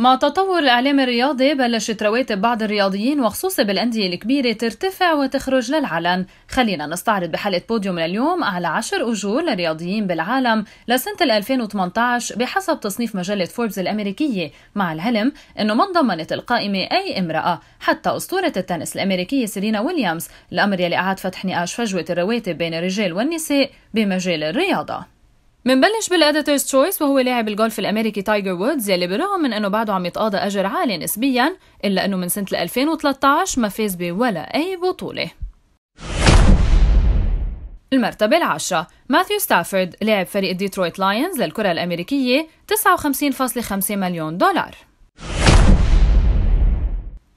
مع تطور الإعلام الرياضي بلشت رواتب بعض الرياضيين وخصوصا بالأندية الكبيرة ترتفع وتخرج للعلن خلينا نستعرض بحلقة بوديوم لليوم على عشر أجور للرياضيين بالعالم لسنة 2018 بحسب تصنيف مجلة فوربس الأمريكية مع العلم أنه ما انضمنت القائمة أي امرأة حتى أسطورة التنس الأمريكية سيرينا ويليامز الأمر يلي أعاد فتح نقاش فجوة الرواتب بين الرجال والنساء بمجال الرياضة منبلش بالاديتورز تشويس وهو لاعب الجولف الامريكي تايجر وودز يلي برغم من انه بعده عم يتقاضى اجر عالي نسبيا الا انه من سنه 2013 ما فاز بولا اي بطوله المرتبة العاشرة ماثيو ستافورد لاعب فريق ديترويت لاينز للكرة الأمريكية 59.5 مليون دولار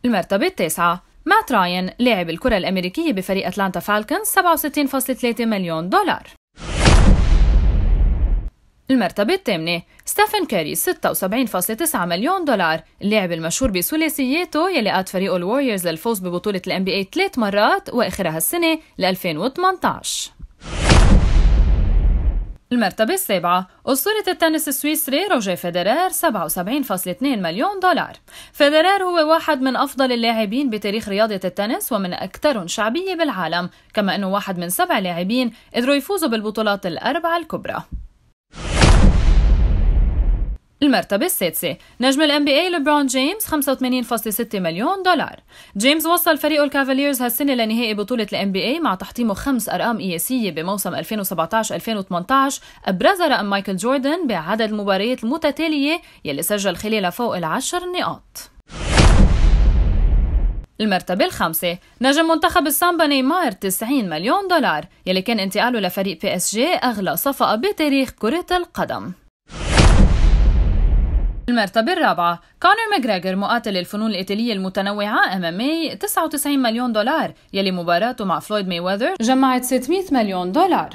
المرتبة التاسعة مات راين لاعب الكرة الأمريكية بفريق أتلانتا فالكنز 67.3 مليون دولار المرتبة الثامنة ستيفن كاري 76.9 مليون دولار اللاعب المشهور بثلاثياته يلي قاد فريقه الوريورز للفوز ببطولة الـ NBA ثلاث مرات وآخرها السنة لـ 2018 المرتبة السابعة أسطورة التنس السويسري روجي فيدرير 77.2 مليون دولار فيدرير هو واحد من أفضل اللاعبين بتاريخ رياضة التنس ومن أكثرهم شعبية بالعالم كما أنه واحد من سبع لاعبين قدروا يفوزوا بالبطولات الأربعة الكبرى المرتبة السادسة نجم الـ NBA لبرون جيمس 85.6 مليون دولار جيمس وصل فريقه الكافاليرز هالسنة لنهائي بطولة الـ NBA مع تحطيمه خمس أرقام قياسية e بموسم 2017-2018 أبرز رقم مايكل جوردن بعدد المباريات المتتالية يلي سجل خلالها فوق العشر نقاط المرتبة الخامسة نجم منتخب السامبا نيمار 90 مليون دولار يلي كان انتقاله لفريق بي اس جي أغلى صفقة بتاريخ كرة القدم المرتبة الرابعة كونر ماجريجر مقاتل الفنون القتالية المتنوعة اي 99 مليون دولار يلي مباراته مع فلويد مايوذر جمعت 600 مليون دولار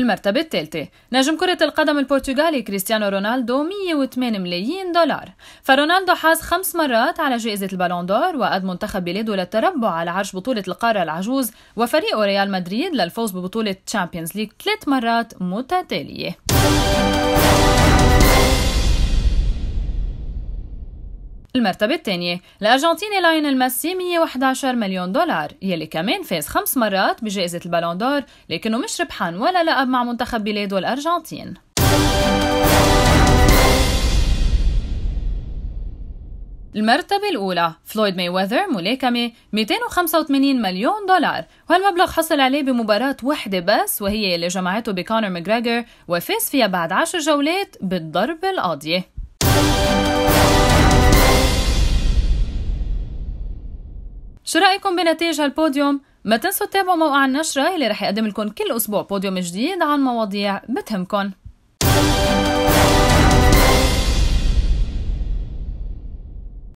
المرتبة الثالثة نجم كرة القدم البرتغالي كريستيانو رونالدو 108 ملايين دولار فرونالدو حاز خمس مرات على جائزة البالون دور وقد منتخب بلاده للتربع على عرش بطولة القارة العجوز وفريقه ريال مدريد للفوز ببطولة تشامبيونز ليج ثلاث مرات متتالية المرتبة الثانية الأرجنتيني لايونيل ميسي 111 مليون دولار يلي كمان فاز خمس مرات بجائزة البالون دور لكنه مش ربحان ولا لقب مع منتخب بلاده الأرجنتين المرتبة الأولى فلويد ماي ويذر ملاكمة 285 مليون دولار وهالمبلغ حصل عليه بمباراة واحدة بس وهي اللي جمعته بكونر ماجريجر وفاز فيها بعد 10 جولات بالضربة القاضية شو رأيكم بنتائج هالبوديوم؟ ما تنسوا تتابعوا موقع النشرة اللي رح يقدم لكم كل أسبوع بوديوم جديد عن مواضيع بتهمكم